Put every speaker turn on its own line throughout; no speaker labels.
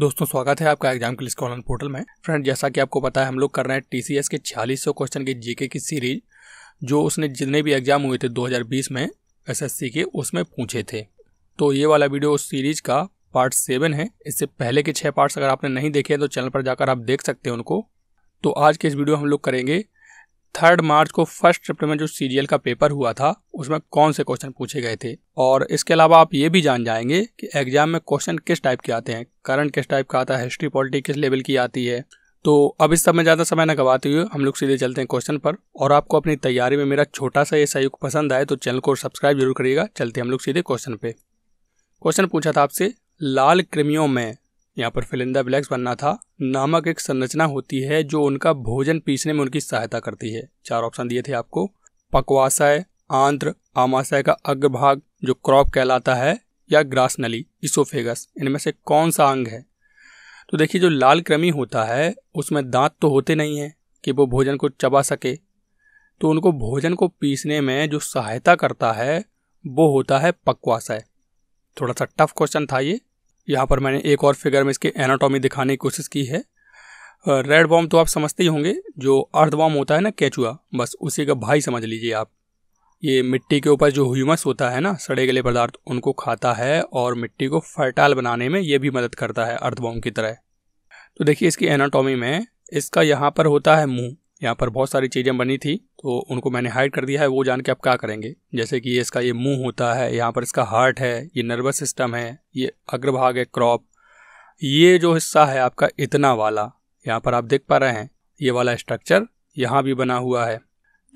दोस्तों स्वागत है आपका एग्जाम क्लिस ऑनलाइन पोर्टल में फ्रेंड जैसा कि आपको पता है हम लोग कर रहे हैं टीसीएस के छियालीस सौ क्वेश्चन की जीके की सीरीज जो उसने जितने भी एग्जाम हुए थे 2020 में एसएससी के उसमें पूछे थे तो ये वाला वीडियो उस सीरीज का पार्ट सेवन है इससे पहले के छः पार्ट्स अगर आपने नहीं देखे हैं तो चैनल पर जाकर आप देख सकते हैं उनको तो आज के इस वीडियो हम लोग करेंगे थर्ड मार्च को फर्स्ट चैप्टर में जो सीरियल का पेपर हुआ था उसमें कौन से क्वेश्चन पूछे गए थे और इसके अलावा आप ये भी जान जाएंगे कि एग्जाम में क्वेश्चन किस टाइप के आते हैं करंट किस टाइप का आता है हिस्ट्री पॉलिटी किस लेवल की आती है तो अब इस समय ज़्यादा समय न गवाते हुए हम लोग सीधे चलते हैं क्वेश्चन पर और आपको अपनी तैयारी में मेरा छोटा सा ये सहयोग पसंद आए तो चैनल को सब्सक्राइब जरूर करिएगा चलते हम लोग सीधे क्वेश्चन पे क्वेश्चन पूछा था आपसे लाल कृमियों में यहाँ पर फिलिंदा ब्लैक्स बनना था नामक एक संरचना होती है जो उनका भोजन पीसने में उनकी सहायता करती है चार ऑप्शन दिए थे आपको पकवाशय आंध्र आमाशय का अग्रभाग जो क्रॉप कहलाता है या ग्रास नली इसोफेगस इनमें से कौन सा अंग है तो देखिए जो लाल क्रमी होता है उसमें दांत तो होते नहीं हैं कि वो भोजन को चबा सके तो उनको भोजन को पीसने में जो सहायता करता है वो होता है पक्वाशय थोड़ा सा टफ क्वेश्चन था ये यहाँ पर मैंने एक और फिगर में इसके एनाटॉमी दिखाने की कोशिश की है रेड बॉम्ब तो आप समझते ही होंगे जो अर्थ होता है ना कैचुआ बस उसी का भाई समझ लीजिए आप ये मिट्टी के ऊपर जो ह्यूमस होता है ना सड़े गले पदार्थ उनको खाता है और मिट्टी को फर्टाइल बनाने में ये भी मदद करता है अर्थ की तरह तो देखिए इसकी एनाटॉमी में इसका यहाँ पर होता है मुँह यहाँ पर बहुत सारी चीज़ें बनी थी तो उनको मैंने हाइड कर दिया है वो जान के आप क्या करेंगे जैसे कि ये इसका ये मुंह होता है यहाँ पर इसका हार्ट है ये नर्वस सिस्टम है ये अग्रभाग है क्रॉप ये जो हिस्सा है आपका इतना वाला यहाँ पर आप देख पा रहे हैं ये वाला स्ट्रक्चर यहाँ भी बना हुआ है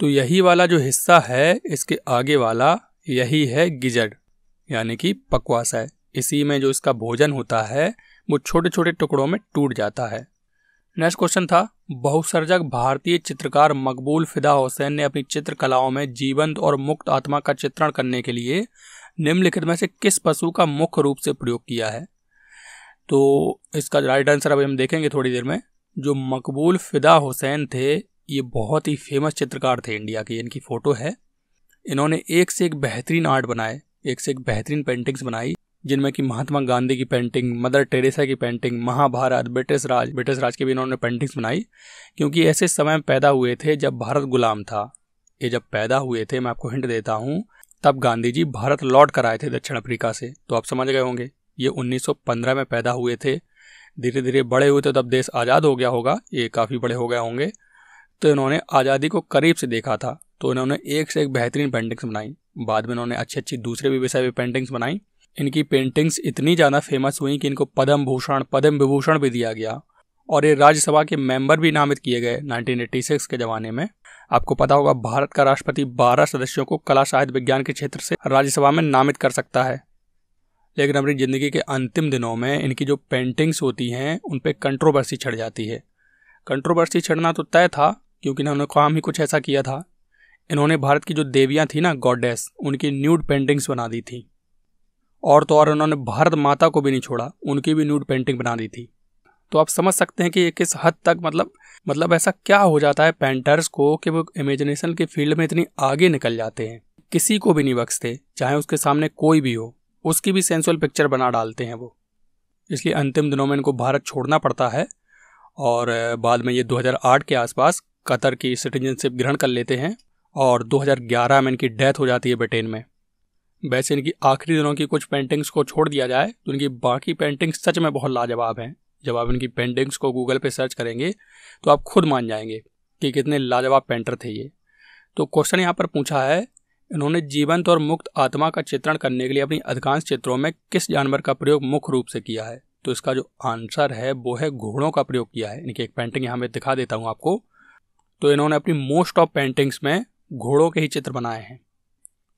तो यही वाला जो हिस्सा है इसके आगे वाला यही है गिजड यानी कि पकवास है इसी में जो इसका भोजन होता है वो छोटे छोटे टुकड़ों में टूट जाता है नेक्स्ट क्वेश्चन था बहुसर्जक भारतीय चित्रकार मकबूल फिदा हुसैन ने अपनी चित्रकलाओं में जीवंत और मुक्त आत्मा का चित्रण करने के लिए निम्नलिखित में से किस पशु का मुख्य रूप से प्रयोग किया है तो इसका राइट आंसर अभी हम देखेंगे थोड़ी देर में जो मकबूल फिदा हुसैन थे ये बहुत ही फेमस चित्रकार थे इंडिया के इनकी फ़ोटो है इन्होंने एक से एक बेहतरीन आर्ट बनाए एक से एक बेहतरीन पेंटिंग्स बनाई जिनमें कि महात्मा गांधी की पेंटिंग मदर टेरेसा की painting Mahabharat British Raj British Raj की भी इन्होंने पेंटिंग्स बनाई क्योंकि ऐसे समय पैदा हुए थे जब भारत गुलाम था ये जब पैदा हुए थे मैं आपको हिंट देता हूँ तब गांधी जी भारत लौट कर आए थे दक्षिण अफ्रीका से तो आप समझ गए होंगे ये 1915 में पैदा हुए थे धीरे धीरे बड़े हुए थे तब देश आज़ाद हो गया होगा ये काफ़ी बड़े हो गए होंगे तो इन्होंने आज़ादी को करीब से देखा था तो इन्होंने एक से एक बेहतरीन पेंटिंग्स बनाई बाद में इन्होंने अच्छी अच्छी दूसरे भी विषय पर पेंटिंग्स बनाई इनकी पेंटिंग्स इतनी ज़्यादा फेमस हुई कि इनको पद्म भूषण पद्म विभूषण भी दिया गया और ये राज्यसभा के मेंबर भी नामित किए गए 1986 के ज़माने में आपको पता होगा भारत का राष्ट्रपति 12 सदस्यों को कला साहित्य विज्ञान के क्षेत्र से राज्यसभा में नामित कर सकता है लेकिन अपनी ज़िंदगी के अंतिम दिनों में इनकी जो पेंटिंग्स होती हैं उन पर कंट्रोवर्सी छड़ जाती है कंट्रोवर्सी छड़ना तो तय था क्योंकि इन्होंने काम ही कुछ ऐसा किया था इन्होंने भारत की जो देवियाँ थी ना गॉडेस उनकी न्यूड पेंटिंग्स बना दी थी और तो और उन्होंने भारत माता को भी नहीं छोड़ा उनकी भी न्यूड पेंटिंग बना दी थी तो आप समझ सकते हैं कि ये किस हद तक मतलब मतलब ऐसा क्या हो जाता है पेंटर्स को कि वो इमेजिनेशन के फील्ड में इतनी आगे निकल जाते हैं किसी को भी नहीं बख्शते चाहे उसके सामने कोई भी हो उसकी भी सेंसुअल पिक्चर बना डालते हैं वो इसलिए अंतिम दिनों में इनको भारत छोड़ना पड़ता है और बाद में ये 2008 के आसपास कतर की सिटीजनशिप ग्रहण कर लेते हैं और 2011 में इनकी डेथ हो जाती है ब्रिटेन में वैसे इनकी आखिरी दिनों की कुछ पेंटिंग्स को छोड़ दिया जाए तो इनकी बाकी पेंटिंग्स सच में बहुत लाजवाब हैं जब आप इनकी पेंटिंग्स को गूगल पे सर्च करेंगे तो आप खुद मान जाएंगे कि कितने लाजवाब पेंटर थे ये तो क्वेश्चन यहाँ पर पूछा है इन्होंने जीवंत और मुक्त आत्मा का चित्रण करने के लिए अपनी अधिकांश चित्रों में किस जानवर का प्रयोग मुख्य रूप से किया है तो इसका जो आंसर है वो है घोड़ों का प्रयोग किया है इनकी एक पेंटिंग यहाँ मैं दिखा देता हूँ आपको तो इन्होंने अपनी मोस्ट ऑफ पेंटिंग्स में घोड़ों के ही चित्र बनाए हैं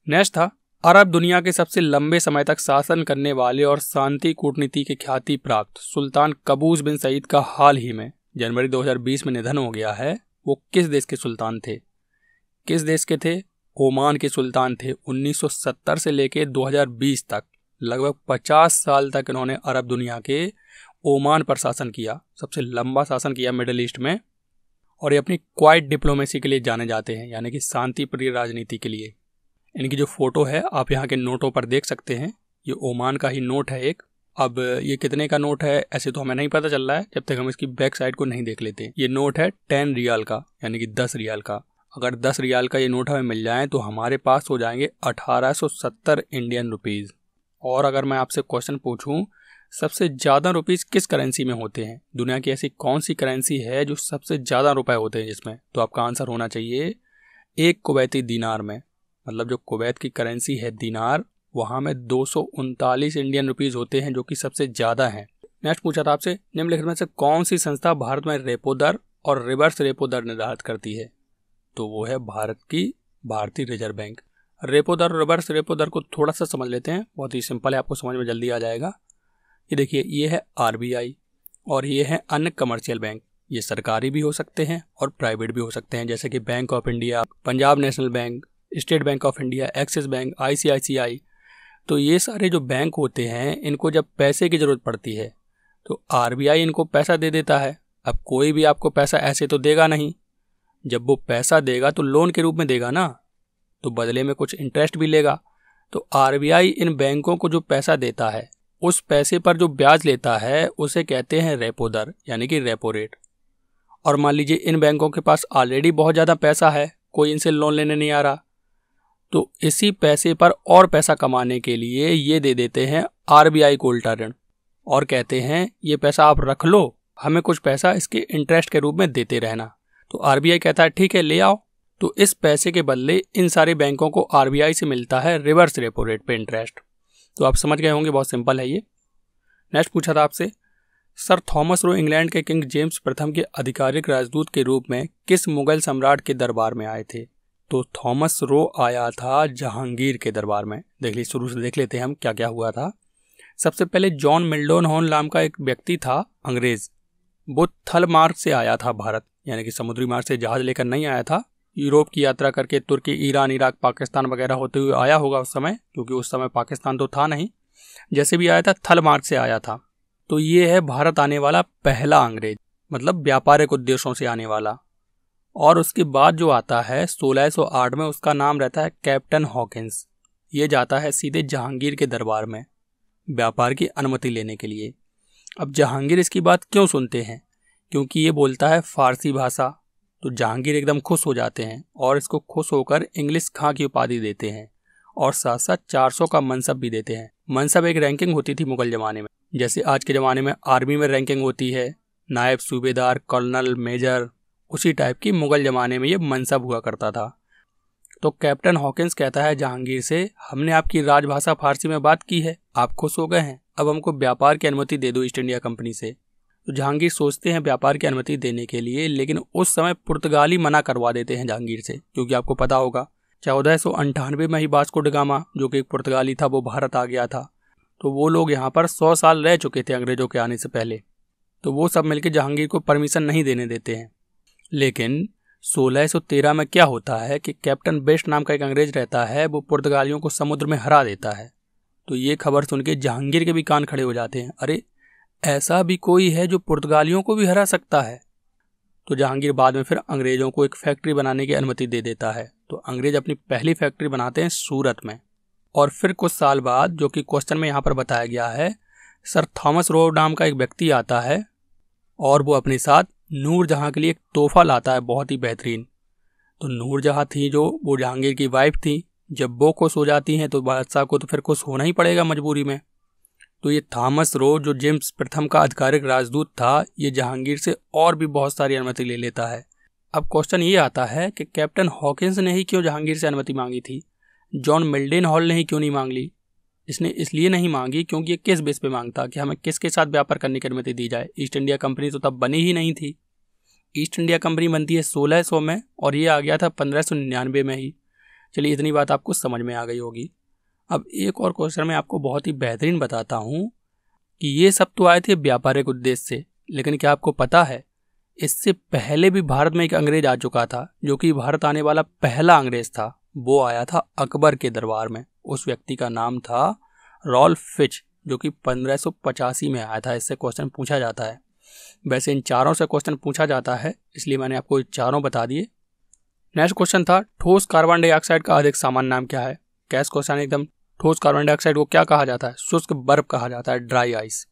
नेक्स्ट था अरब दुनिया के सबसे लंबे समय तक शासन करने वाले और शांति कूटनीति के ख्याति प्राप्त सुल्तान कबूज बिन सईद का हाल ही में जनवरी 2020 में निधन हो गया है वो किस देश के सुल्तान थे किस देश के थे ओमान के सुल्तान थे 1970 से लेकर 2020 तक लगभग 50 साल तक इन्होंने अरब दुनिया के ओमान पर शासन किया सबसे लंबा शासन किया मिडल ईस्ट में और ये अपनी क्वाइट डिप्लोमेसी के लिए जाने जाते हैं यानी कि शांति प्रिय राजनीति के लिए इनकी जो फ़ोटो है आप यहाँ के नोटों पर देख सकते हैं ये ओमान का ही नोट है एक अब ये कितने का नोट है ऐसे तो हमें नहीं पता चल रहा है जब तक हम इसकी बैक साइड को नहीं देख लेते ये नोट है टेन रियाल का यानी कि दस रियाल का अगर दस रियाल का ये नोट हमें मिल जाए तो हमारे पास हो जाएंगे अठारह सौ सत्तर इंडियन रुपीज़ और अगर मैं आपसे क्वेश्चन पूछूँ सबसे ज़्यादा रुपीज़ किस करेंसी में होते हैं दुनिया की ऐसी कौन सी करेंसी है जो सबसे ज़्यादा रुपए होते हैं जिसमें तो आपका आंसर होना चाहिए एक कुवैती दीनार में मतलब जो कुवैत की करेंसी है दिनार वहाँ में दो इंडियन रुपीज़ होते हैं जो कि सबसे ज़्यादा हैं नेक्स्ट पूछा था आपसे निम्नलिखित में से कौन सी संस्था भारत में रेपो दर और रिवर्स रेपो दर निर्धारित करती है तो वो है भारत की भारतीय रिजर्व बैंक रेपो दर और रिवर्स रेपो दर को थोड़ा सा समझ लेते हैं बहुत ही सिंपल है आपको समझ में जल्दी आ जाएगा ये देखिए ये है आर और ये है अन्य कमर्शियल बैंक ये सरकारी भी हो सकते हैं और प्राइवेट भी हो सकते हैं जैसे कि bank of India Punjab national bank state bank of India Axis bank ICICI तो ये सारे जो बैंक होते हैं इनको जब पैसे की ज़रूरत पड़ती है तो आर इनको पैसा दे देता है अब कोई भी आपको पैसा ऐसे तो देगा नहीं जब वो पैसा देगा तो लोन के रूप में देगा ना तो बदले में कुछ इंटरेस्ट भी लेगा तो आर इन बैंकों को जो पैसा देता है उस पैसे पर जो ब्याज लेता है उसे कहते हैं रेपो दर यानी कि रेपो रेट और मान लीजिए इन बैंकों के पास ऑलरेडी बहुत ज़्यादा पैसा है कोई इनसे लोन लेने नहीं आ रहा तो इसी पैसे पर और पैसा कमाने के लिए ये दे देते हैं आरबीआई को उल्टा ऋण और कहते हैं ये पैसा आप रख लो हमें कुछ पैसा इसके इंटरेस्ट के रूप में देते रहना तो आरबीआई कहता है ठीक है ले आओ तो इस पैसे के बदले इन सारे बैंकों को आरबीआई से मिलता है रिवर्स रेपो रेट पे इंटरेस्ट तो आप समझ गए होंगे बहुत सिंपल है ये नेक्स्ट पूछा था आपसे सर थॉमस रो इंग्लैंड के किंग जेम्स प्रथम के आधिकारिक राजदूत के रूप में किस मुगल सम्राट के दरबार में आए थे तो थॉमस रो आया था जहांगीर के दरबार में देख लीजिए शुरू से देख लेते हैं हम क्या क्या हुआ था सबसे पहले जॉन मिल्डोन हॉन नाम का एक व्यक्ति था अंग्रेज वो थल मार्ग से आया था भारत यानी कि समुद्री मार्ग से जहाज लेकर नहीं आया था यूरोप की यात्रा करके तुर्की ईरान इराक पाकिस्तान वगैरह होते हुए आया होगा उस समय क्योंकि उस समय पाकिस्तान तो था नहीं जैसे भी आया था थल मार्ग से आया था तो ये है भारत आने वाला पहला अंग्रेज मतलब व्यापारिक उद्देश्यों से आने वाला और उसके बाद जो आता है 1608 में उसका नाम रहता है कैप्टन हॉकिंस ये जाता है सीधे जहांगीर के दरबार में व्यापार की अनुमति लेने के लिए अब जहांगीर इसकी बात क्यों सुनते हैं क्योंकि ये बोलता है फारसी भाषा तो जहांगीर एकदम खुश हो जाते हैं और इसको खुश होकर इंग्लिश खां की उपाधि देते हैं और साथ साथ चार का मनसब भी देते हैं मनसब एक रैंकिंग होती थी मुगल ज़माने में जैसे आज के ज़माने में आर्मी में रैंकिंग होती है नायब सूबेदार कर्नल मेजर उसी टाइप की मुगल ज़माने में ये मनसब हुआ करता था तो कैप्टन हॉकिंस कहता है जहांगीर से हमने आपकी राजभाषा फारसी में बात की है आप खुश हो गए हैं अब हमको व्यापार की अनुमति दे दो ईस्ट इंडिया कंपनी से तो जहांगीर सोचते हैं व्यापार की अनुमति देने के लिए लेकिन उस समय पुर्तगाली मना करवा देते हैं जहांगीर से क्योंकि आपको पता होगा चौदह सौ अंठानवे में ही बास्को डगामा जो कि एक पुर्तगाली था वो भारत आ गया था तो वो लोग यहाँ पर सौ साल रह चुके थे अंग्रेजों के आने से पहले तो वो सब मिलकर जहांगीर को परमिशन नहीं देने देते हैं लेकिन 1613 में क्या होता है कि कैप्टन बेस्ट नाम का एक अंग्रेज रहता है वो पुर्तगालियों को समुद्र में हरा देता है तो ये खबर सुन के जहांगीर के भी कान खड़े हो जाते हैं अरे ऐसा भी कोई है जो पुर्तगालियों को भी हरा सकता है तो जहांगीर बाद में फिर अंग्रेजों को एक फैक्ट्री बनाने की अनुमति दे देता है तो अंग्रेज अपनी पहली फैक्ट्री बनाते हैं सूरत में और फिर कुछ साल बाद जो कि क्वेश्चन में यहाँ पर बताया गया है सर थॉमस रोव नाम का एक व्यक्ति आता है और वो अपने साथ नूर जहाँ के लिए एक तोहफा लाता है बहुत ही बेहतरीन तो नूरजहाँ थी जो वो जहांगीर की वाइफ थी जब वो खुश हो जाती हैं तो बादशाह को तो फिर खुश होना ही पड़ेगा मजबूरी में तो ये थॉमस रो जो जेम्स प्रथम का आधिकारिक राजदूत था ये जहांगीर से और भी बहुत सारी अनुमति ले लेता है अब क्वेश्चन ये आता है कि कैप्टन हॉकिंस ने ही क्यों जहांगीर से अनुमति मांगी थी जॉन मिल्डेन हॉल ने ही क्यों नहीं मांग ली इसने इसलिए नहीं मांगी क्योंकि ये किस बेस पे मांगता कि हमें किसके साथ व्यापार करने की अनुमति दी जाए ईस्ट इंडिया कंपनी तो तब बनी ही नहीं थी ईस्ट इंडिया कंपनी बनती है सोलह सौ में और ये आ गया था पंद्रह सौ निन्यानवे में ही चलिए इतनी बात आपको समझ में आ गई होगी अब एक और क्वेश्चन मैं आपको बहुत ही बेहतरीन बताता हूँ कि ये सब तो आए थे व्यापारिक उद्देश्य से लेकिन क्या आपको पता है इससे पहले भी भारत में एक अंग्रेज आ चुका था जो कि भारत आने वाला पहला अंग्रेज था वो आया था अकबर के दरबार में उस व्यक्ति का नाम था रॉल फिच जो कि पंद्रह में आया था इससे क्वेश्चन पूछा जाता है वैसे इन चारों से क्वेश्चन पूछा जाता है इसलिए मैंने आपको चारों बता दिए नेक्स्ट क्वेश्चन था ठोस कार्बन डाइऑक्साइड का अधिक सामान्य नाम क्या है कैश क्वेश्चन एकदम ठोस कार्बन डाइऑक्साइड को क्या कहा जाता है शुष्क बर्फ कहा जाता है ड्राई आइस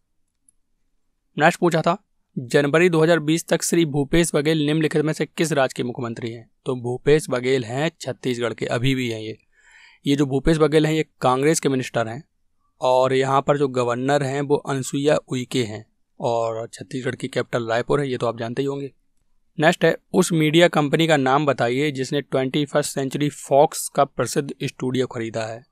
नेक्स्ट पूछा था जनवरी 2020 तक श्री भूपेश बघेल निम्नलिखित में से किस राज्य के मुख्यमंत्री हैं तो भूपेश बघेल हैं छत्तीसगढ़ के अभी भी हैं ये ये जो भूपेश बघेल हैं ये कांग्रेस के मिनिस्टर हैं और यहाँ पर जो गवर्नर हैं वो अनसुईया उइके हैं और छत्तीसगढ़ की कैपिटल रायपुर है ये तो आप जानते ही होंगे नेक्स्ट है उस मीडिया कंपनी का नाम बताइए जिसने ट्वेंटी फर्स्ट सेंचुरी फॉक्स का प्रसिद्ध स्टूडियो खरीदा है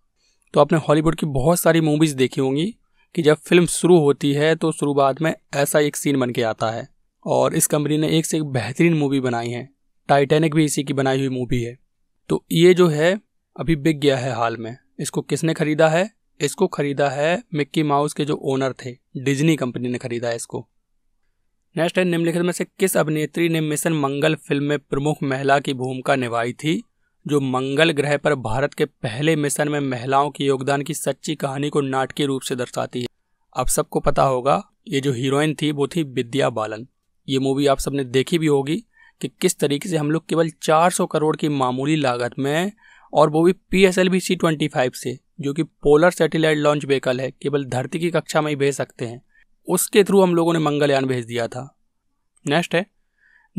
तो आपने हॉलीवुड की बहुत सारी मूवीज़ देखी होंगी कि जब फिल्म शुरू होती है तो शुरुआत में ऐसा एक सीन बन के आता है और इस कंपनी ने एक से एक बेहतरीन मूवी बनाई है टाइटैनिक भी इसी की बनाई हुई मूवी है तो ये जो है अभी बिक गया है हाल में इसको किसने खरीदा है इसको खरीदा है मिक्की माउस के जो ओनर थे डिज्नी कंपनी ने खरीदा है इसको नेक्स्ट है निम्नलिखित में से किस अभिनेत्री ने मिशन मंगल फिल्म में प्रमुख महिला की भूमिका निभाई थी जो मंगल ग्रह पर भारत के पहले मिशन में महिलाओं के योगदान की सच्ची कहानी को नाटकीय रूप से दर्शाती है आप सबको पता होगा ये जो हीरोइन थी वो थी विद्या बालन ये मूवी आप सबने देखी भी होगी कि किस तरीके से हम लोग केवल 400 करोड़ की मामूली लागत में और वो भी P S L C twenty five से जो कि पोलर सैटेलाइट लॉन्च व्हीकल है केवल धरती की कक्षा में ही भेज सकते हैं उसके थ्रू हम लोगों ने मंगलयान भेज दिया था नेक्स्ट है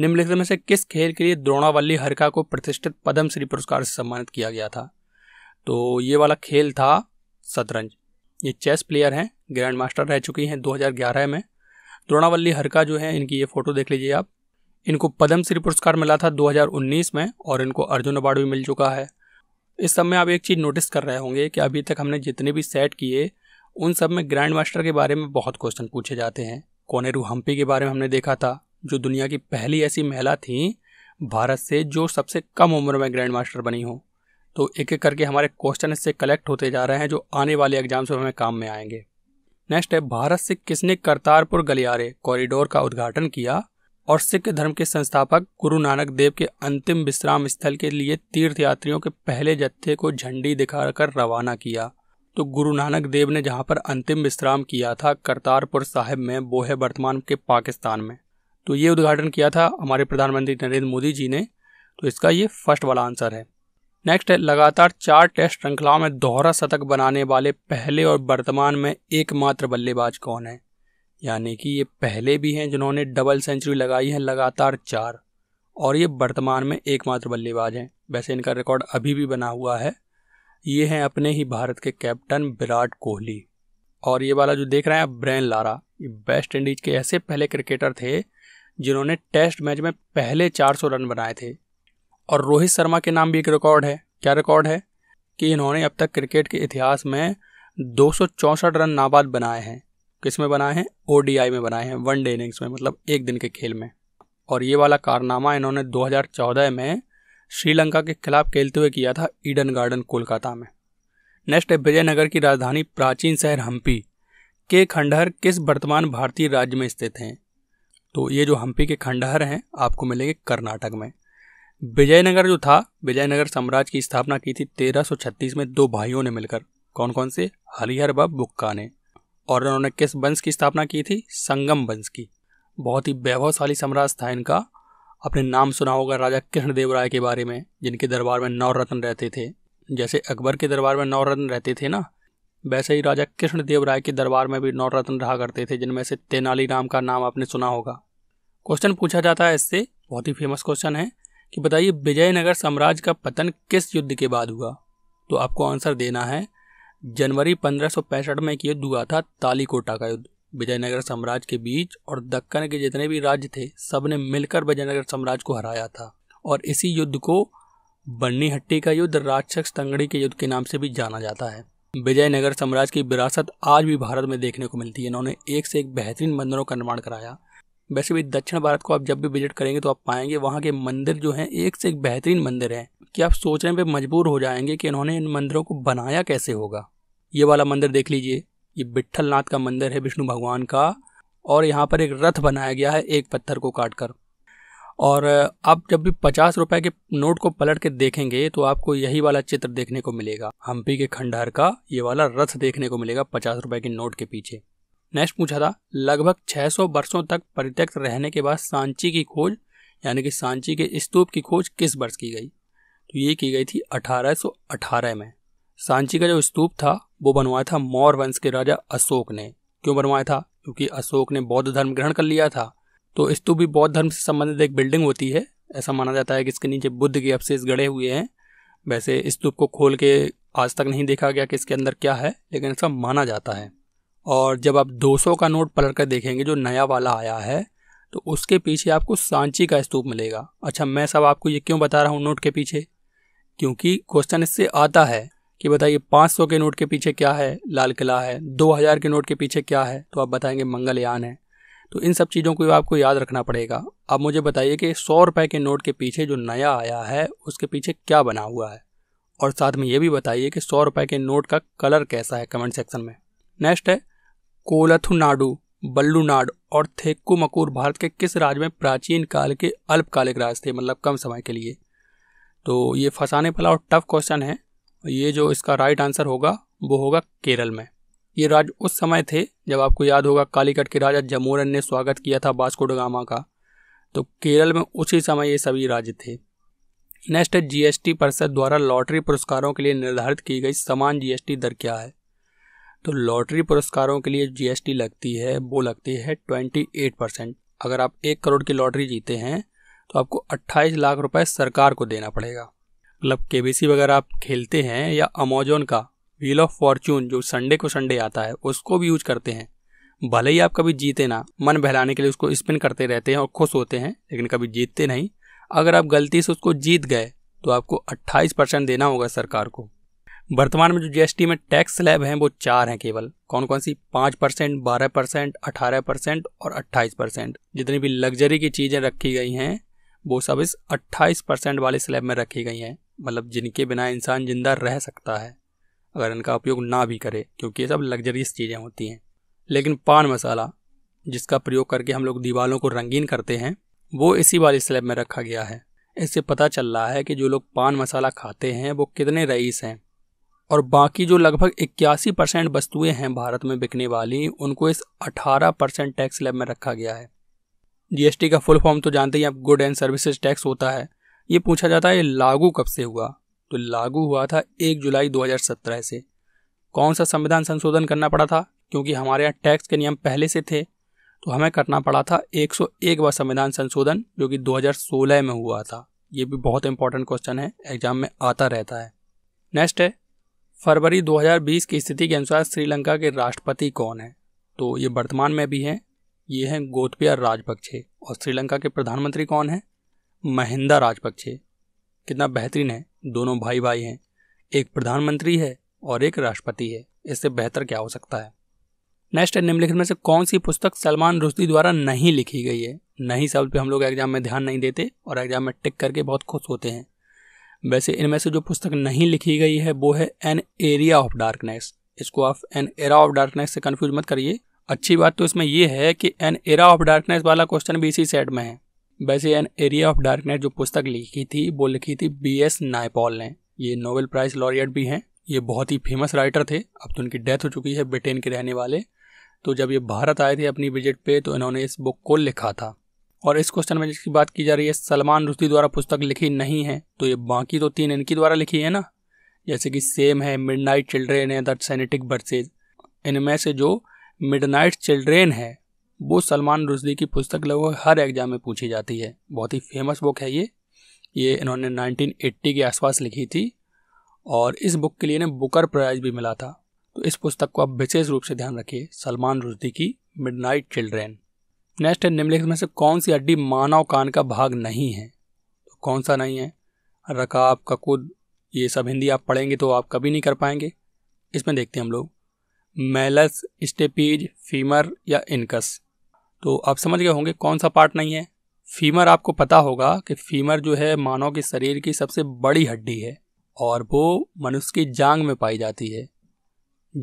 निम्नलिखित में से किस खेल के लिए द्रोणावल्ली हरका को प्रतिष्ठित पद्म श्री पुरस्कार से सम्मानित किया गया था तो ये वाला खेल था शतरंज ये चेस प्लेयर हैं ग्रैंड मास्टर रह चुकी हैं 2011 में द्रोणावल्ली हरका जो है इनकी ये फ़ोटो देख लीजिए आप इनको पद्म श्री पुरस्कार मिला था 2019 में और इनको अर्जुन अवार्ड भी मिल चुका है इस सब में आप एक चीज़ नोटिस कर रहे होंगे कि अभी तक हमने जितने भी सेट किए उन सब में ग्रैंड मास्टर के बारे में बहुत क्वेश्चन पूछे जाते हैं कोनेरू हम्पी के बारे में हमने देखा था जो दुनिया की पहली ऐसी महिला थी भारत से जो सबसे कम उम्र में ग्रैंड मास्टर बनी हो तो एक एक करके हमारे क्वेश्चन इससे कलेक्ट होते जा रहे हैं जो आने वाले एग्जाम्स में हमें काम में आएंगे नेक्स्ट है भारत से किसने करतारपुर गलियारे कॉरिडोर का उद्घाटन किया और सिख धर्म के संस्थापक गुरु नानक देव के अंतिम विश्राम स्थल के लिए तीर्थ यात्रियों के पहले जत्थे को झंडी दिखाकर रवाना किया तो गुरु नानक देव ने जहाँ पर अंतिम विश्राम किया था करतारपुर साहिब में वो है वर्तमान के पाकिस्तान में तो ये उद्घाटन किया था हमारे प्रधानमंत्री नरेंद्र मोदी जी ने तो इसका ये फर्स्ट वाला आंसर है नेक्स्ट है लगातार चार टेस्ट श्रृंखलाओं में दोहरा शतक बनाने वाले पहले और वर्तमान में एकमात्र बल्लेबाज कौन है यानी कि ये पहले भी हैं जिन्होंने डबल सेंचुरी लगाई है लगातार चार और ये वर्तमान में एकमात्र बल्लेबाज हैं वैसे इनका रिकॉर्ड अभी भी बना हुआ है ये हैं अपने ही भारत के कैप्टन विराट कोहली और ये वाला जो देख रहे हैं आप ब्रैन लारा ये वेस्ट इंडीज के ऐसे पहले क्रिकेटर थे जिन्होंने टेस्ट मैच में पहले 400 रन बनाए थे और रोहित शर्मा के नाम भी एक रिकॉर्ड है क्या रिकॉर्ड है कि इन्होंने अब तक क्रिकेट के इतिहास में दो रन नाबाद बनाए हैं किस में बनाए हैं ओ में बनाए हैं वन डे इनिंग्स में मतलब एक दिन के खेल में और ये वाला कारनामा इन्होंने 2014 में श्रीलंका के खिलाफ खेलते हुए किया था ईडन गार्डन कोलकाता में नेक्स्ट है विजयनगर की राजधानी प्राचीन शहर हम्पी के खंडहर किस वर्तमान भारतीय राज्य में स्थित हैं तो ये जो हम्पी के खंडहर हैं आपको मिलेंगे कर्नाटक में विजयनगर जो था विजयनगर साम्राज्य की स्थापना की थी 1336 में दो भाइयों ने मिलकर कौन कौन से हरिहर बा बुक्का ने और उन्होंने किस वंश की स्थापना की थी संगम वंश की बहुत ही वैभवशाली साम्राज्य था इनका अपने नाम सुना होगा राजा कृष्णदेव राय के बारे में जिनके दरबार में नौ रत्न रहते थे जैसे अकबर के दरबार में नौ रत्न रहते थे ना वैसे ही राजा कृष्णदेव राय के दरबार में भी नवरत्न रहा करते थे जिनमें से तेनालीराम का नाम आपने सुना होगा क्वेश्चन पूछा जाता है इससे बहुत ही फेमस क्वेश्चन है कि बताइए विजयनगर साम्राज्य का पतन किस युद्ध के बाद हुआ तो आपको आंसर देना है जनवरी पंद्रह में एक युद्ध हुआ था तालीकोटा का युद्ध विजयनगर साम्राज्य के बीच और दक्कन के जितने भी राज्य थे सब ने मिलकर विजयनगर साम्राज्य को हराया था और इसी युद्ध को बन्नी हट्टी का युद्ध राक्षस तंगड़ी के युद्ध के नाम से भी जाना जाता है विजयनगर साम्राज्य की विरासत आज भी भारत में देखने को मिलती है इन्होंने एक से एक बेहतरीन मंदिरों का निर्माण कराया वैसे भी दक्षिण भारत को आप जब भी विजिट करेंगे तो आप पाएंगे वहाँ के मंदिर जो हैं एक से एक बेहतरीन मंदिर हैं कि आप सोचने पे मजबूर हो जाएंगे कि इन्होंने इन मंदिरों को बनाया कैसे होगा ये वाला मंदिर देख लीजिए ये विट्ठल नाथ का मंदिर है विष्णु भगवान का और यहाँ पर एक रथ बनाया गया है एक पत्थर को काट कर और आप जब भी पचास रुपए के नोट को पलट के देखेंगे तो आपको यही वाला चित्र देखने को मिलेगा हम्पी के खंडहर का ये वाला रथ देखने को मिलेगा पचास रुपए के नोट के पीछे नेक्स्ट पूछा था लगभग 600 वर्षों तक परित्यक्त रहने के बाद सांची की खोज यानी कि सांची के स्तूप की खोज किस वर्ष की गई तो ये की गई थी 1818 में सांची का जो स्तूप था वो बनवाया था मौर्य वंश के राजा अशोक ने क्यों बनवाया था क्योंकि अशोक ने बौद्ध धर्म ग्रहण कर लिया था तो इस तो भी बौद्ध धर्म से संबंधित एक बिल्डिंग होती है ऐसा माना जाता है कि इसके नीचे बुद्ध के अवशेष गड़े हुए हैं वैसे इस स्तूप को खोल के आज तक नहीं देखा गया कि इसके अंदर क्या है लेकिन ऐसा माना जाता है और जब आप 200 का नोट पलट कर देखेंगे जो नया वाला आया है तो उसके पीछे आपको सांची का स्तूप मिलेगा अच्छा मैं सब आपको ये क्यों बता रहा हूँ नोट के पीछे क्योंकि क्वेश्चन इससे आता है कि बताइए 500 के नोट के पीछे क्या है लाल किला है 2000 के नोट के पीछे क्या है तो आप बताएंगे मंगलयान है तो इन सब चीज़ों को आपको याद रखना पड़ेगा अब मुझे बताइए कि सौ रुपए के नोट के पीछे जो नया आया है उसके पीछे क्या बना हुआ है और साथ में ये भी बताइए कि सौ रुपये के नोट का कलर कैसा है कमेंट सेक्शन में नेक्स्ट है कोलथुनाडु बल्लूनाड और थेक्कूमकूर भारत के किस राज्य में प्राचीन काल के अल्पकालिक राज थे मतलब कम समय के लिए तो ये फंसाने वाला और टफ क्वेश्चन है ये जो इसका राइट आंसर होगा वो होगा केरल में ये राज उस समय थे जब आपको याद होगा कालीकट के राजा जमोरन ने स्वागत किया था बास्को डगामा का तो केरल में उसी समय ये सभी राज्य थे नेक्स्ट है जीएसटी परिषद द्वारा लॉटरी पुरस्कारों के लिए निर्धारित की गई समान जीएसटी दर क्या है तो लॉटरी पुरस्कारों के लिए जीएसटी लगती है वो लगती है ट्वेंटी एट परसेंट अगर आप एक करोड़ की लॉटरी जीते हैं तो आपको अट्ठाईस लाख रुपए सरकार को देना पड़ेगा मतलब के वगैरह आप खेलते हैं या अमेजोन का व्हील ऑफ फॉर्चून जो संडे को संडे आता है उसको भी यूज करते हैं भले ही आप कभी जीते ना मन बहलाने के लिए उसको स्पिन करते रहते हैं और खुश होते हैं लेकिन कभी जीतते नहीं अगर आप गलती से उसको जीत गए तो आपको 28 परसेंट देना होगा सरकार को वर्तमान में जो जीएसटी में टैक्स स्लैब हैं वो चार हैं केवल कौन कौन सी पाँच परसेंट बारह परसेंट अठारह परसेंट और अट्ठाईस परसेंट जितनी भी लग्जरी की चीज़ें रखी गई हैं वो सब इस अट्ठाईस परसेंट वाले स्लैब में रखी गई हैं मतलब जिनके बिना इंसान जिंदा रह सकता है अगर इनका उपयोग ना भी करें क्योंकि ये सब लग्जरियस चीज़ें होती हैं लेकिन पान मसाला जिसका प्रयोग करके हम लोग दीवारों को रंगीन करते हैं वो इसी वाली स्लैब में रखा गया है इससे पता चल रहा है कि जो लोग पान मसाला खाते हैं वो कितने रईस हैं और बाकी जो लगभग इक्यासी परसेंट वस्तुएँ हैं भारत में बिकने वाली उनको इस अठारह परसेंट टैक्स स्लैब में रखा गया है जीएसटी का फुल फॉर्म तो जानते ही आप गुड एंड सर्विसेज टैक्स होता है ये पूछा जाता है ये लागू कब से हुआ तो लागू हुआ था एक जुलाई 2017 से कौन सा संविधान संशोधन करना पड़ा था क्योंकि हमारे यहाँ टैक्स के नियम पहले से थे तो हमें करना पड़ा था 101 वां संविधान संशोधन जो कि 2016 में हुआ था ये भी बहुत इंपॉर्टेंट क्वेश्चन है एग्जाम में आता रहता है नेक्स्ट है फरवरी 2020 की स्थिति के अनुसार श्रीलंका के राष्ट्रपति कौन है तो ये वर्तमान में भी हैं ये हैं गोतपिया राजपक्षे और श्रीलंका के प्रधानमंत्री कौन है महिंदा राजपक्षे कितना बेहतरीन है दोनों भाई भाई हैं एक प्रधानमंत्री है और एक राष्ट्रपति है इससे बेहतर क्या हो सकता है नेक्स्ट है निम्नलिखित में से कौन सी पुस्तक सलमान रुश्दी द्वारा नहीं लिखी गई है नहीं शब्द पे हम लोग एग्जाम में ध्यान नहीं देते और एग्जाम में टिक करके बहुत खुश होते हैं वैसे इनमें से जो पुस्तक नहीं लिखी गई है वो है एन एरिया ऑफ डार्कनेस इसको आप एन एरा ऑफ डार्कनेस से कन्फ्यूज मत करिए अच्छी बात तो इसमें यह है कि एन एरा ऑफ डार्कनेस वाला क्वेश्चन भी इसी सेट में है वैसे एन एरिया ऑफ डार्कनेट जो पुस्तक लिखी थी वो लिखी थी बी एस नायपॉल ने ये नोबेल प्राइज लॉरियट भी हैं ये बहुत ही फेमस राइटर थे अब तो उनकी डेथ हो चुकी है ब्रिटेन के रहने वाले तो जब ये भारत आए थे अपनी विजिट पे तो इन्होंने इस बुक को लिखा था और इस क्वेश्चन में जिसकी बात की जा रही है सलमान रुश्दी द्वारा पुस्तक लिखी नहीं है तो ये बाकी तो तीन इनकी द्वारा लिखी है ना जैसे कि सेम है मिड नाइट चिल्ड्रेन है दैट सैनिटिक बर्सेज इनमें से जो मिड नाइट चिल्ड्रेन है वो सलमान रुश्दी की पुस्तक लगभग हर एग्जाम में पूछी जाती है बहुत ही फेमस बुक है ये ये इन्होंने 1980 के आसपास लिखी थी और इस बुक के लिए इन्हें बुकर प्राइज भी मिला था तो इस पुस्तक को आप विशेष रूप से ध्यान रखिए सलमान रुजदी की मिड चिल्ड्रेन नेक्स्ट है निम्नलिखित में से कौन सी हड्डी मानव कान का भाग नहीं है तो कौन सा नहीं है रकाब ककुद ये सब हिंदी आप पढ़ेंगे तो आप कभी नहीं कर पाएंगे इसमें देखते हैं हम लोग मेलस स्टेपीज फीमर या इनकस तो आप समझ गए होंगे कौन सा पार्ट नहीं है फीमर आपको पता होगा कि फीमर जो है मानव के शरीर की सबसे बड़ी हड्डी है और वो मनुष्य की जांग में पाई जाती है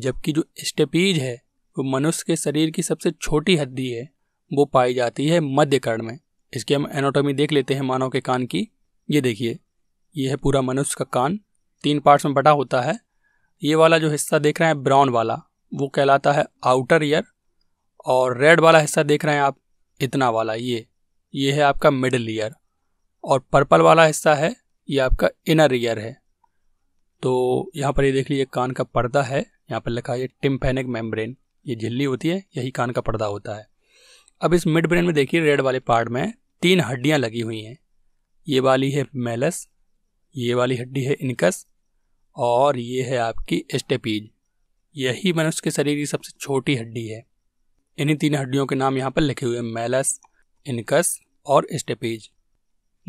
जबकि जो स्टेपीज है वो मनुष्य के शरीर की सबसे छोटी हड्डी है वो पाई जाती है मध्य कर्ण में इसकी हम एनाटॉमी देख लेते हैं मानव के कान की ये देखिए ये है पूरा मनुष्य का कान तीन पार्ट्स में बटा होता है ये वाला जो हिस्सा देख रहे हैं ब्राउन वाला वो कहलाता है आउटर ईयर और रेड वाला हिस्सा देख रहे हैं आप इतना वाला ये ये है आपका मिडल ईयर और पर्पल वाला हिस्सा है ये आपका इनर ईयर है तो यहाँ पर ये देख लीजिए कान का पर्दा है यहाँ पर लिखा है टिम्फेनिक मेम्ब्रेन ये झिल्ली होती है यही कान का पर्दा होता है अब इस मिड ब्रेन में देखिए रेड वाले पार्ट में तीन हड्डियाँ लगी हुई हैं ये वाली है मेलस ये वाली हड्डी है इनकस और ये है आपकी स्टेपीज यही मनुष्य के शरीर की सबसे छोटी हड्डी है इन्हीं तीन हड्डियों के नाम यहाँ पर लिखे हुए हैं मैलस इनकस और स्टेपेज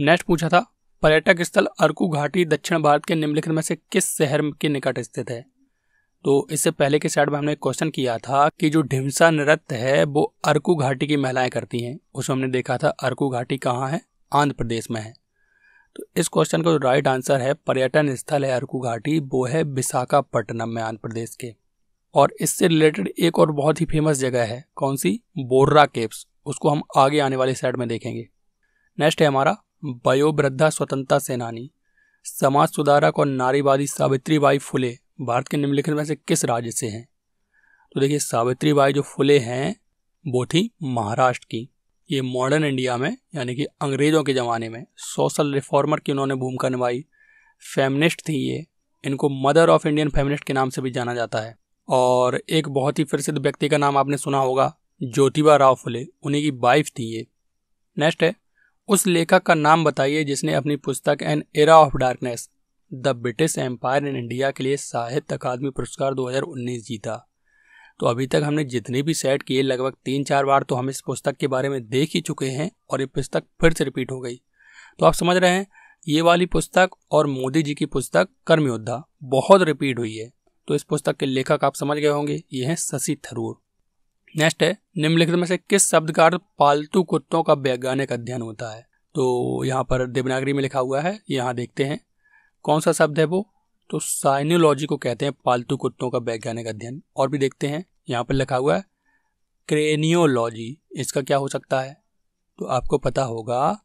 नेक्स्ट पूछा था पर्यटक स्थल अर्कू घाटी दक्षिण भारत के निम्नलिखित में से किस शहर के निकट स्थित है तो इससे पहले के साइड में हमने क्वेश्चन किया था कि जो ढिमसा नृत्य है वो अर्कू घाटी की महिलाएं करती हैं उसमें हमने देखा था अर्कू घाटी कहाँ है आंध्र प्रदेश में है तो इस क्वेश्चन का जो राइट आंसर है पर्यटन स्थल है अर्कू घाटी वो है विशाखापट्टनम में आंध्र प्रदेश के और इससे रिलेटेड एक और बहुत ही फेमस जगह है कौन सी बोर्रा केव्स उसको हम आगे आने वाले साइड में देखेंगे नेक्स्ट है हमारा वयोवृद्धा स्वतंत्रता सेनानी समाज सुधारक और नारीवादी सावित्री बाई फुले भारत के निम्नलिखित में से किस राज्य से हैं तो देखिए सावित्री बाई जो फुले हैं वो थी महाराष्ट्र की ये मॉडर्न इंडिया में यानी कि अंग्रेज़ों के ज़माने में सोशल रिफॉर्मर की उन्होंने भूमिका निभाई फेमनिस्ट थी ये इनको मदर ऑफ इंडियन फेमनिस्ट के नाम से भी जाना जाता है और एक बहुत ही प्रसिद्ध व्यक्ति का नाम आपने सुना होगा ज्योतिबा राव फुले उन्हीं की वाइफ थी ये नेक्स्ट है उस लेखक का नाम बताइए जिसने अपनी पुस्तक an era of darkness the British empire in India के लिए साहित्य अकादमी पुरस्कार 2019 जीता तो अभी तक हमने जितने भी सेट किए लगभग तीन चार बार तो हम इस पुस्तक के बारे में देख ही चुके हैं और ये पुस्तक फिर से रिपीट हो गई तो आप समझ रहे हैं ये वाली पुस्तक और मोदी जी की पुस्तक कर्मयोद्धा बहुत रिपीट हुई है तो इस पुस्तक के लेखक आप समझ गए होंगे ये हैं शशि थरूर नेक्स्ट है निम्नलिखित में से किस शब्द का अर्थ पालतू कुत्तों का वैज्ञानिक अध्ययन होता है तो यहाँ पर देवनागरी में लिखा हुआ है यहाँ देखते हैं कौन सा शब्द है वो तो साइनोलॉजी को कहते हैं पालतू कुत्तों का वैज्ञानिक अध्ययन और भी देखते हैं यहाँ पर लिखा हुआ है क्रेनियोलॉजी इसका क्या हो सकता है तो आपको पता होगा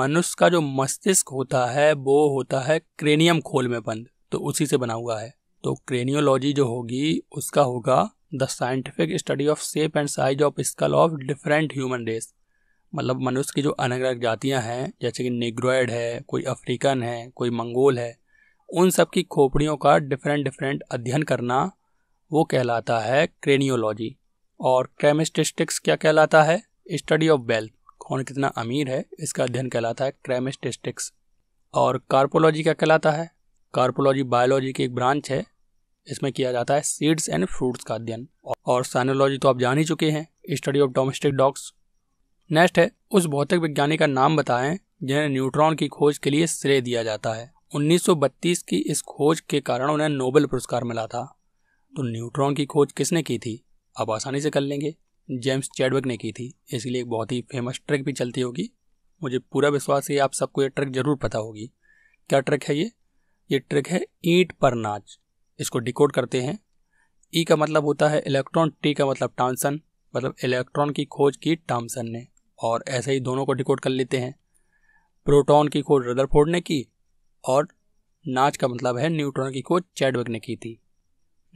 मनुष्य का जो मस्तिष्क होता है वो होता है क्रेनियम खोल में बंद तो उसी से बना हुआ है तो क्रेनियोलॉजी जो होगी उसका होगा the scientific study of shape and size of skull of different human race मतलब मनुष्य की जो अलग अलग जातियाँ हैं जैसे कि निग्रोइड है कोई अफ्रीकन है कोई मंगोल है उन सब की खोपड़ियों का डिफरेंट डिफरेंट अध्ययन करना वो कहलाता है क्रेनियोलॉजी और क्रेमिस्टिस्टिक्स क्या कहलाता है स्टडी ऑफ वेल्थ कौन कितना अमीर है इसका अध्ययन कहलाता है क्रेमिस्टिस्टिक्स और कार्पोलॉजी क्या कहलाता है कार्पोलॉजी बायोलॉजी की एक ब्रांच है इसमें किया जाता है सीड्स एंड फ्रूट्स का अध्ययन और साइनोलॉजी तो आप जान ही चुके हैं study of domestic dogs next है उस भौतिक विज्ञानी का नाम बताएं जिन्हें न्यूट्रॉन की खोज के लिए श्रेय दिया जाता है 1932 की इस खोज के कारण उन्हें नोबेल पुरस्कार मिला था तो न्यूट्रॉन की खोज किसने की थी आप आसानी से कर लेंगे जेम्स चैडविक ने की थी इसलिए एक बहुत ही फेमस ट्रिक भी चलती होगी मुझे पूरा विश्वास है आप सबको ये ट्रिक जरूर पता होगी क्या ट्रिक है ये ये ट्रिक है ईट पर नाच इसको डिकोड करते हैं ई का मतलब होता है इलेक्ट्रॉन टी का मतलब टामसन मतलब इलेक्ट्रॉन की खोज की टामसन ने और ऐसे ही दोनों को डिकोड कर लेते हैं प्रोटॉन की खोज रदर ने की और नाच का मतलब है न्यूट्रॉन की खोज चैडवक ने की थी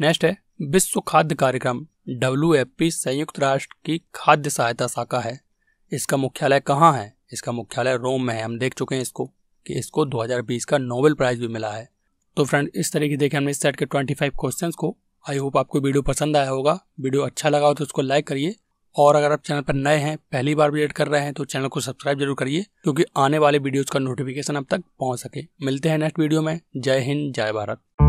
नेक्स्ट है विश्व खाद्य कार्यक्रम डब्ल्यू संयुक्त राष्ट्र की खाद्य सहायता शाखा है इसका मुख्यालय कहाँ है इसका मुख्यालय रोम में है हम देख चुके हैं इसको कि इसको 2020 का नोबेल प्राइज़ भी मिला है तो फ्रेंड इस तरीके देखें हमने इस सेट के 25 क्वेश्चंस को आई होप आपको वीडियो पसंद आया होगा वीडियो अच्छा लगा हो तो उसको लाइक करिए और अगर आप चैनल पर नए हैं पहली बार विजिट कर रहे हैं तो चैनल को सब्सक्राइब जरूर करिए क्योंकि आने वाले वीडियोज़ का नोटिफिकेशन अब तक पहुँच सके मिलते हैं नेक्स्ट वीडियो में जय हिंद जय भारत